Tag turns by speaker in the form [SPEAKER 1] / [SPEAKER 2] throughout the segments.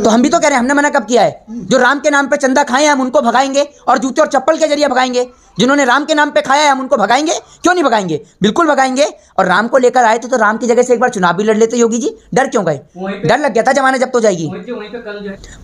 [SPEAKER 1] तो हम भी तो कह रहे हैं हमने मना कब किया है जो राम के नाम पे चंदा खाए हम उनको भगाएंगे और जूते और चप्पल के जरिए भगाएंगे जिन्होंने राम के नाम पे खाया है हम उनको भगाएंगे क्यों नहीं भगाएंगे बिल्कुल भगाएंगे और राम को लेकर आए थे तो राम की जगह से एक बार चुनाव भी लड़ लेते योगी जी डर क्यों गए डर लग गया था जमाने जब तो जाएगी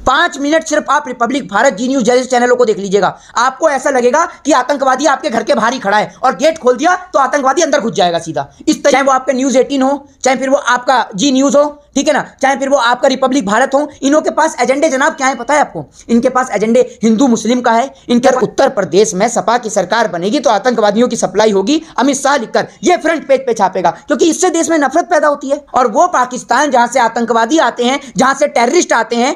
[SPEAKER 1] पांच मिनट सिर्फ आप रिपब्लिक भारत जी न्यूज जैसे चैनलों को देख लीजिएगा आपको ऐसा लगेगा कि आतंकवादी आपके घर के बाहर ही खड़ा है और गेट खोल दिया तो आतंकवादी अंदर घुस जाएगा सीधा इस तरह चाहे वो आपका न्यूज एटीन हो चाहे फिर वो आपका जी न्यूज हो ठीक है ना चाहे फिर वो आपका रिपब्लिक भारत हो इनों के पास एजेंडे जनाब क्या है पता है आपको इनके पास एजेंडे हिंदू मुस्लिम का है इनके उत्तर प्रदेश में सपा की सरकार बनेगी तो आतंकवादियों की सप्लाई होगी अमित शाह लिखकर यह फ्रंट पेज पे छापेगा क्योंकि इससे देश में नफरत पैदा होती है और वो पाकिस्तान जहां से आतंकवादी आते हैं जहां से टेररिस्ट आते हैं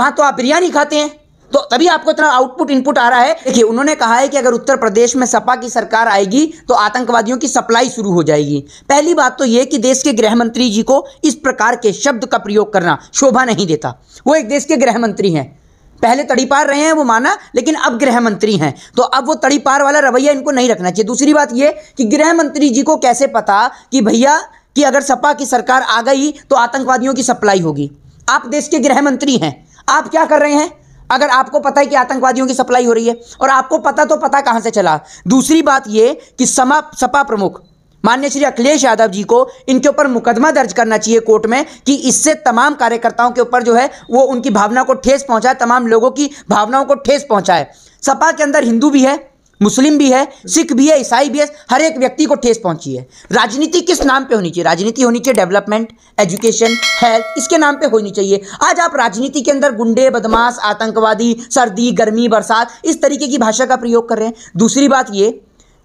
[SPEAKER 1] वहां तो आप बिरयानी खाते हैं तो तभी आपको इतना आउटपुट इनपुट आ रहा है देखिए उन्होंने कहा है कि अगर उत्तर प्रदेश में सपा की सरकार आएगी तो आतंकवादियों की सप्लाई शुरू हो जाएगी पहली बात तो यह कि देश के गृह मंत्री जी को इस प्रकार के शब्द का प्रयोग करना शोभा नहीं देता वो एक देश के गृह मंत्री हैं पहले तड़ी पार रहे हैं वो माना लेकिन अब गृह मंत्री हैं तो अब वो तड़ी पार वाला रवैया इनको नहीं रखना चाहिए दूसरी बात ये कि गृह मंत्री जी को कैसे पता कि भैया कि अगर सपा की सरकार आ गई तो आतंकवादियों की सप्लाई होगी आप देश के गृह मंत्री हैं आप क्या कर रहे हैं अगर आपको पता है कि आतंकवादियों की सप्लाई हो रही है और आपको पता तो पता कहां से चला दूसरी बात यह कि समा सपा प्रमुख मान्य श्री अखिलेश यादव जी को इनके ऊपर मुकदमा दर्ज करना चाहिए कोर्ट में कि इससे तमाम कार्यकर्ताओं के ऊपर जो है वो उनकी भावना को ठेस पहुंचाए तमाम लोगों की भावनाओं को ठेस पहुंचाए सपा के अंदर हिंदू भी है मुस्लिम भी है सिख भी है ईसाई भी है हर एक व्यक्ति को ठेस पहुंची है राजनीति किस नाम पे होनी चाहिए राजनीति होनी चाहिए डेवलपमेंट एजुकेशन हेल्थ इसके नाम पे होनी चाहिए आज आप राजनीति के अंदर गुंडे बदमाश आतंकवादी सर्दी गर्मी बरसात इस तरीके की भाषा का प्रयोग कर रहे हैं दूसरी बात ये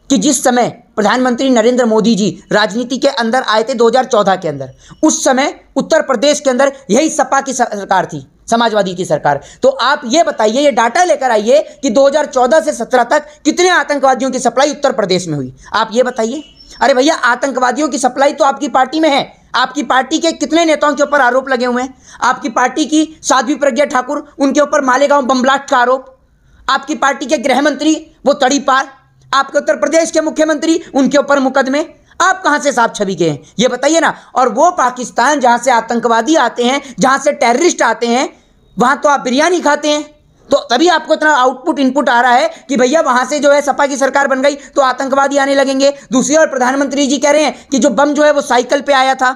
[SPEAKER 1] कि जिस समय प्रधानमंत्री नरेंद्र मोदी जी राजनीति के अंदर आए थे 2014 के अंदर उस समय उत्तर प्रदेश के अंदर यही सपा की सरकार थी समाजवादी की सरकार तो आप ये बताइए ये डाटा लेकर आइए कि 2014 से 17 तक कितने आतंकवादियों की सप्लाई उत्तर प्रदेश में हुई आप ये बताइए अरे भैया आतंकवादियों की सप्लाई तो आपकी पार्टी में है आपकी पार्टी के कितने नेताओं के ऊपर आरोप लगे हुए हैं आपकी पार्टी की साध्वी प्रज्ञा ठाकुर उनके ऊपर मालेगांव बम ब्लास्ट का आरोप आपकी पार्टी के गृह मंत्री वो तड़ी पार आपके उत्तर प्रदेश के मुख्यमंत्री उनके ऊपर मुकदमे आप कहां से साफ छवि के हैं ये बताइए ना और वो पाकिस्तान जहां से आतंकवादी आते हैं जहां से टेररिस्ट आते हैं वहां तो आप बिरयानी खाते हैं तो तभी आपको इतना आउटपुट इनपुट आ रहा है कि भैया वहां से जो है सपा की सरकार बन गई तो आतंकवादी आने लगेंगे दूसरी ओर प्रधानमंत्री जी कह रहे हैं कि जो बम जो है वो साइकिल पे आया था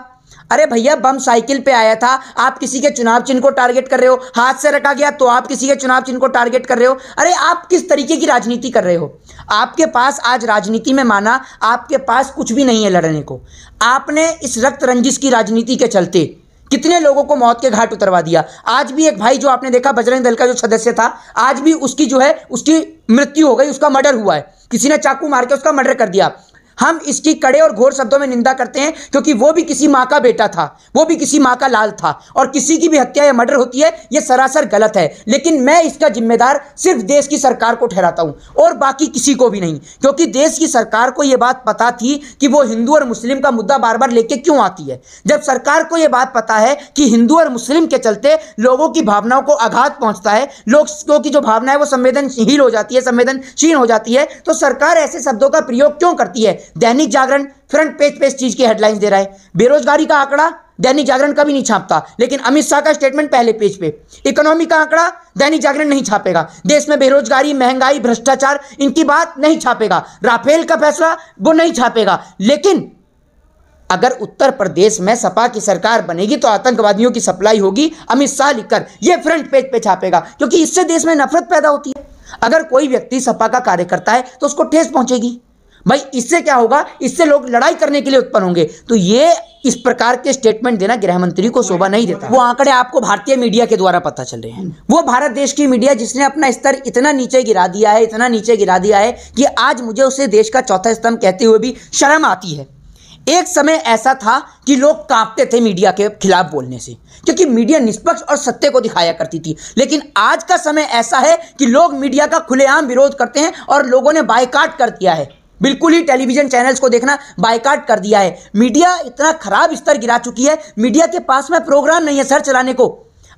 [SPEAKER 1] अरे भैया बम साइकिल पे आया था आप किसी के चुनाव चिन्ह को टारगेट कर रहे हो हाथ से रखा गया तो आप किसी के चुनाव चिन्ह को टारगेट कर रहे हो अरे आप किस तरीके की राजनीति कर रहे हो आपके पास आज राजनीति में माना आपके पास कुछ भी नहीं है लड़ने को आपने इस रक्त रंजिश की राजनीति के चलते कितने लोगों को मौत के घाट उतरवा दिया आज भी एक भाई जो आपने देखा बजरंग दल का जो सदस्य था आज भी उसकी जो है उसकी मृत्यु हो गई उसका मर्डर हुआ है किसी ने चाकू मार के उसका मर्डर कर दिया हम इसकी कड़े और घोर शब्दों में निंदा करते हैं क्योंकि वो भी किसी माँ का बेटा था वो भी किसी माँ का लाल था और किसी की भी हत्या या मर्डर होती है ये सरासर गलत है लेकिन मैं इसका जिम्मेदार सिर्फ देश की सरकार को ठहराता हूँ और बाकी किसी को भी नहीं क्योंकि देश की सरकार को ये बात पता थी कि वो हिंदू और मुस्लिम का मुद्दा बार बार लेके क्यों आती है जब सरकार को ये बात पता है कि हिंदू और मुस्लिम के चलते लोगों की भावनाओं को आघात पहुँचता है लोगों की जो भावना है वो संवेदनशील हो जाती है संवेदनशील हो जाती है तो सरकार ऐसे शब्दों का प्रयोग क्यों करती है दैनिक जागरण फ्रंट पेज पे इस चीज की हेडलाइंस दे रहा है बेरोजगारी का आंकड़ा दैनिक जागरण कभी नहीं छापता लेकिन अमित शाह का स्टेटमेंट पहले पेज पे इकोनॉमी का आंकड़ा दैनिक जागरण नहीं छापेगा देश में बेरोजगारी महंगाई भ्रष्टाचार इनकी बात नहीं छापेगा राफेल का फैसला वो नहीं छापेगा लेकिन अगर उत्तर प्रदेश में सपा की सरकार बनेगी तो आतंकवादियों की सप्लाई होगी अमित शाह लिखकर यह फ्रंट पेज पे छापेगा क्योंकि इससे देश में नफरत पैदा होती है अगर कोई व्यक्ति सपा का कार्यकर्ता है तो उसको ठेस पहुंचेगी भाई इससे क्या होगा इससे लोग लड़ाई करने के लिए उत्पन्न होंगे तो ये इस प्रकार के स्टेटमेंट देना गृह मंत्री को शोभा नहीं देता वो आंकड़े आपको भारतीय मीडिया के द्वारा पता चल रहे हैं वो भारत देश की मीडिया जिसने अपना स्तर इतना नीचे गिरा दिया है इतना नीचे गिरा दिया है कि आज मुझे उसे देश का चौथा स्तंभ कहते हुए भी शर्म आती है एक समय ऐसा था कि लोग कांपते थे मीडिया के खिलाफ बोलने से क्योंकि मीडिया निष्पक्ष और सत्य को दिखाया करती थी लेकिन आज का समय ऐसा है कि लोग मीडिया का खुलेआम विरोध करते हैं और लोगों ने बायकाट कर दिया है बिल्कुल ही टेलीविजन चैनल्स को देखना बायकाट कर दिया है मीडिया इतना खराब स्तर गिरा चुकी है मीडिया के पास में प्रोग्राम नहीं है सर चलाने को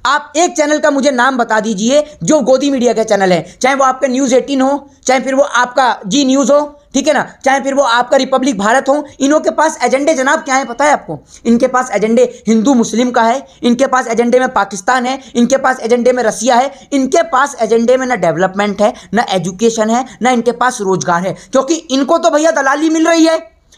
[SPEAKER 1] आप एक चैनल का मुझे नाम बता दीजिए जो गोदी मीडिया का चैनल है चाहे वो आपका न्यूज़ एटीन हो चाहे फिर वो आपका जी न्यूज़ हो ठीक है ना चाहे फिर वो आपका रिपब्लिक भारत हो इनों के पास एजेंडे जनाब क्या है पता है आपको इनके पास एजेंडे हिंदू मुस्लिम का है इनके पास एजेंडे में पाकिस्तान है इनके पास एजेंडे में रसिया है इनके पास एजेंडे में ना डेवलपमेंट है ना एजुकेशन है ना इनके पास रोजगार है क्योंकि इनको तो भैया दलाली मिल रही है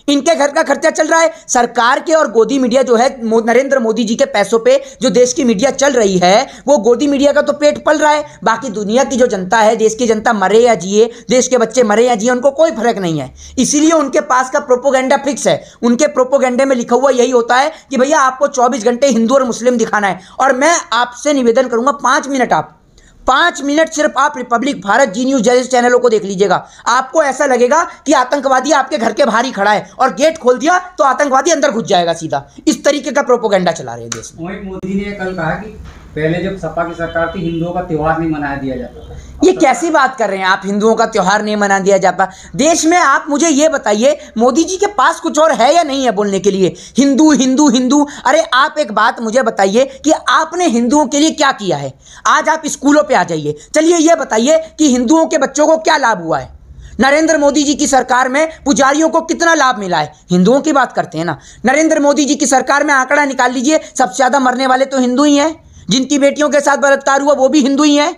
[SPEAKER 1] इनके घर का खर्चा चल रहा है सरकार के और गोदी मीडिया जो है नरेंद्र मोदी जी के पैसों पे जो देश की मीडिया चल रही है वो गोदी मीडिया का तो पेट पल रहा है बाकी दुनिया की जो जनता है देश की जनता मरे या जिए देश के बच्चे मरे या जिए उनको कोई फर्क नहीं है इसीलिए उनके पास का प्रोपोगेंडा फिक्स है उनके प्रोपोगेंडे में लिखा हुआ यही होता है कि भैया आपको चौबीस घंटे हिंदू और मुस्लिम दिखाना है और मैं आपसे निवेदन करूंगा पांच मिनट आप पांच मिनट सिर्फ आप रिपब्लिक भारत जी न्यूज़ जैसे चैनलों को देख लीजिएगा आपको ऐसा लगेगा कि आतंकवादी आपके घर के बाहर ही खड़ा है और गेट खोल दिया तो आतंकवादी अंदर घुस जाएगा सीधा इस तरीके का प्रोपोगेंडा चला रहे हैं देश में मोदी ने कल कहा कि पहले जब सपा की सरकार थी हिंदुओं का त्यौहार नहीं मनाया दिया जाता ये तो कैसी बात कर रहे हैं आप हिंदुओं का त्यौहार नहीं मना दिया जाता देश में आप मुझे ये बताइए मोदी जी के पास कुछ और है या नहीं है बोलने के लिए हिंदू हिंदू हिंदू अरे आप एक बात मुझे बताइए कि आपने हिंदुओं के लिए क्या किया है आज आप स्कूलों पे आ जाइए चलिए ये बताइए कि हिंदुओं के बच्चों को क्या लाभ हुआ है नरेंद्र मोदी जी की सरकार में पुजारियों को कितना लाभ मिला है हिंदुओं की बात करते हैं ना नरेंद्र मोदी जी की सरकार में आंकड़ा निकाल लीजिए सबसे ज़्यादा मरने वाले तो हिंदू ही हैं जिनकी बेटियों के साथ बलात्कार हुआ वो भी हिंदू ही हैं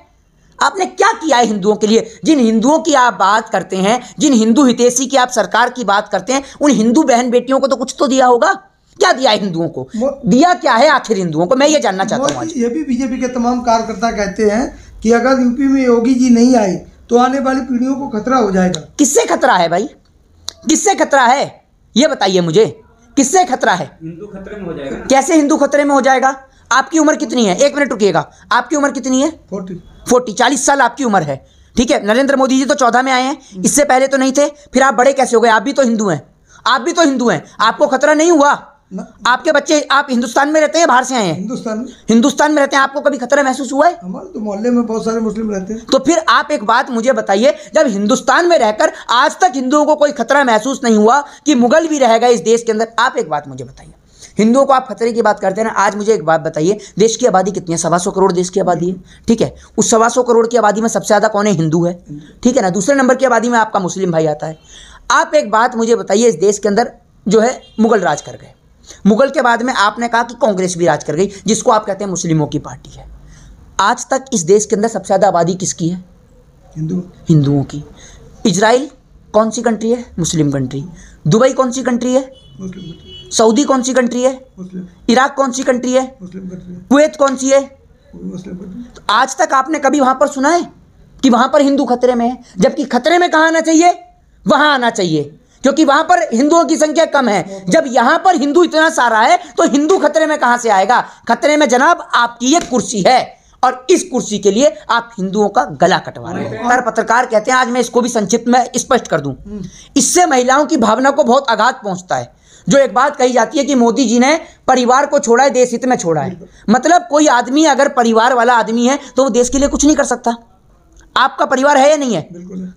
[SPEAKER 1] आपने क्या किया है हिंदुओं के लिए जिन हिंदुओं की आप बात करते हैं जिन हिंदू हितेशी की आप सरकार की बात करते हैं उन हिंदू बहन बेटियों को तो कुछ तो दिया होगा क्या दिया है हिंदुओं को दिया क्या है आखिर हिंदुओं को मैं ये जानना चाहता हूँ ये भी बीजेपी के तमाम कार्यकर्ता कहते हैं कि अगर यूपी में योगी जी नहीं आए तो आने वाली पीढ़ियों को खतरा हो जाएगा किससे खतरा है भाई किससे खतरा है ये बताइए मुझे किससे खतरा है हिंदू खतरे में हो जाएगा कैसे हिंदू खतरे में हो जाएगा आपकी उम्र कितनी है एक मिनट रुकिएगा आपकी उम्र कितनी है फोर्टी फोर्टी चालीस साल आपकी उम्र है ठीक है नरेंद्र मोदी जी तो चौदह में आए हैं इससे पहले तो नहीं थे फिर आप बड़े कैसे हो गए आप भी तो हिंदू हैं आप भी तो हिंदू हैं आपको खतरा नहीं हुआ आपके बच्चे आप हिंदुस्तान में रहते हैं बाहर से आए हैं हिंदुस्तान में हिंदुस्तान में रहते हैं आपको कभी खतरा महसूस हुआ है हमारे तो मोहल्ले में बहुत सारे मुस्लिम रहते हैं तो फिर आप एक बात मुझे बताइए जब हिंदुस्तान में रहकर आज तक हिंदुओं को कोई खतरा महसूस नहीं हुआ कि मुगल भी रहेगा इस देश के अंदर आप एक बात मुझे बताइए हिंदुओं को आप खतरे की बात करते हैं ना आज मुझे एक बात बताइए देश की आबादी कितनी है सवा सौ करोड़ देश की आबादी है ठीक है उस सवा सौ करोड़ की आबादी में सबसे ज़्यादा कौन है हिंदू है ठीक है ना दूसरे नंबर की आबादी में आपका मुस्लिम भाई आता है आप एक बात मुझे बताइए इस देश के अंदर जो है मुगल राज कर गए मुगल के बाद में आपने कहा कि कांग्रेस भी राज कर गई जिसको आप कहते हैं मुस्लिमों की पार्टी है आज तक इस देश के अंदर सबसे ज़्यादा आबादी किसकी है हिंदू हिंदुओं की इजराइल कौन सी कंट्री है मुस्लिम कंट्री दुबई कौन सी कंट्री है सऊदी कौन सी कंट्री है इराक कौन सी कंट्री है कुवैत कौन सी है तो आज तक आपने कभी वहां पर सुना है कि वहां पर हिंदू खतरे में है जबकि खतरे में कहा आना चाहिए वहां आना चाहिए क्योंकि वहां पर हिंदुओं की संख्या कम है जब यहां पर हिंदू इतना सारा है तो हिंदू खतरे में कहां से आएगा खतरे में जनाब आपकी ये कुर्सी है और इस कुर्सी के लिए आप हिंदुओं का गला कटवा रहे हैं हर पत्रकार कहते हैं आज मैं इसको भी संक्षिप्त में स्पष्ट कर दूं हम्म। इससे महिलाओं की भावना को बहुत आघात पहुंचता है जो एक बात कही जाती है कि मोदी जी ने परिवार को छोड़ा है देश हित में छोड़ा है मतलब कोई आदमी अगर परिवार वाला आदमी है तो वो देश के लिए कुछ नहीं कर सकता आपका परिवार है या नहीं है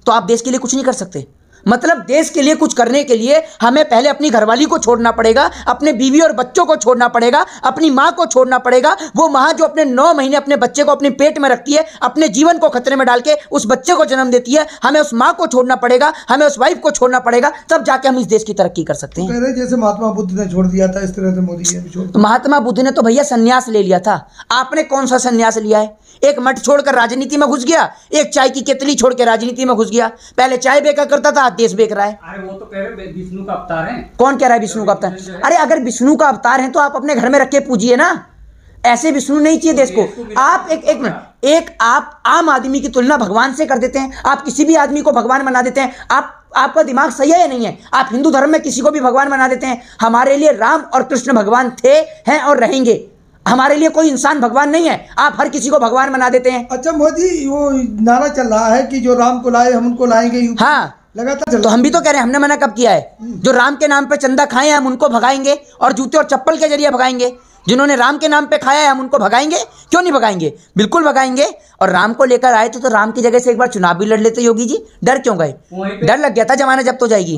[SPEAKER 1] तो आप देश के लिए कुछ नहीं कर सकते मतलब देश के लिए कुछ करने के लिए हमें पहले अपनी घरवाली को छोड़ना पड़ेगा अपने बीवी और बच्चों को छोड़ना पड़ेगा अपनी माँ को छोड़ना पड़ेगा वो माँ जो अपने नौ महीने अपने बच्चे को अपने पेट में रखती है अपने जीवन को खतरे में डाल के उस बच्चे को जन्म देती है हमें उस माँ को छोड़ना पड़ेगा हमें उस वाइफ को छोड़ना पड़ेगा तब जाके हम इस देश की तरक्की कर सकते हैं जैसे महात्मा बुद्ध ने छोड़ दिया था इस तरह से मोदी महात्मा बुद्ध ने तो भैया संन्यास ले लिया था आपने कौन सा संन्यास लिया है एक मठ छोड़कर राजनीति में घुस गया एक चाय की केतली छोड़कर राजनीति में घुस गया पहले चाय बेका करता था आज देश बेक रहा है अरे वो तो कह रहे विष्णु का अवतार है कौन कह रहा है विष्णु का अवतार अरे अगर विष्णु का अवतार है तो आप अपने घर में रख के पूजिए ना ऐसे विष्णु नहीं चाहिए देश को आप एक एक मिनट एक आप आम आदमी की तुलना भगवान से कर देते हैं आप किसी भी आदमी को भगवान बना देते हैं आप आपका दिमाग सही है या नहीं है आप हिंदू धर्म में किसी को भी भगवान बना देते हैं हमारे लिए राम और कृष्ण भगवान थे हैं और रहेंगे हमारे लिए कोई इंसान भगवान नहीं है आप हर किसी को भगवान बना देते हैं अच्छा मोदी वो नारा चल रहा है कि जो राम को लाए हम उनको लाएंगे हाँ लगातार तो हम भी तो कह रहे हैं हमने मना कब किया है हम्म। जो राम के नाम पे चंदा खाए हैं हम उनको भगाएंगे और जूते और चप्पल के जरिए भगाएंगे जिन्होंने राम के नाम पे खाया है हम उनको भगाएंगे क्यों नहीं भगाएंगे बिल्कुल भगाएंगे और राम को लेकर आए थे तो, तो राम की जगह से एक बार चुनाव भी लड़ लेते योगी जी डर क्यों गए डर लग गया था जमाना जब तो जाएगी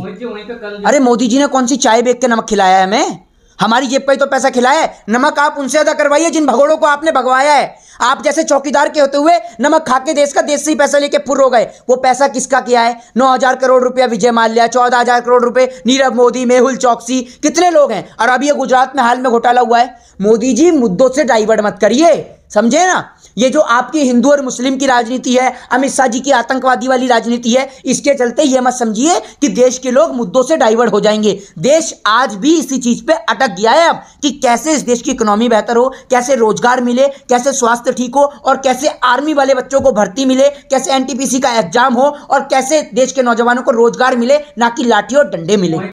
[SPEAKER 1] अरे मोदी जी ने कौन सी चाय बेच के नमक खिलाया है हमें हमारी जेब पर तो पैसा खिलाया है नमक आप उनसे अदा करवाइए जिन भगोड़ों को आपने भगवाया है आप जैसे चौकीदार के होते हुए नमक खा के देश का देश से ही पैसा लेके फुर हो गए वो पैसा किसका किया है नौ हजार करोड़ रुपया विजय माल्या चौदह हजार करोड़ रुपए नीरव मोदी मेहुल चौकसी कितने लोग हैं और अब ये गुजरात में हाल में घोटाला हुआ है मोदी जी मुद्दों से डाइवर्ट मत करिए समझे ना ये जो आपकी हिंदू और मुस्लिम की राजनीति है अमित शाह जी की आतंकवादी वाली राजनीति है इसके चलते ये मत समझिए कि देश के लोग मुद्दों से डाइवर्ट हो जाएंगे देश आज भी इसी चीज़ पे अटक गया है अब कि कैसे इस देश की इकोनॉमी बेहतर हो कैसे रोजगार मिले कैसे स्वास्थ्य ठीक हो और कैसे आर्मी वाले बच्चों को भर्ती मिले कैसे एन का एग्जाम हो और कैसे देश के नौजवानों को रोजगार मिले ना कि लाठी और डंडे मिले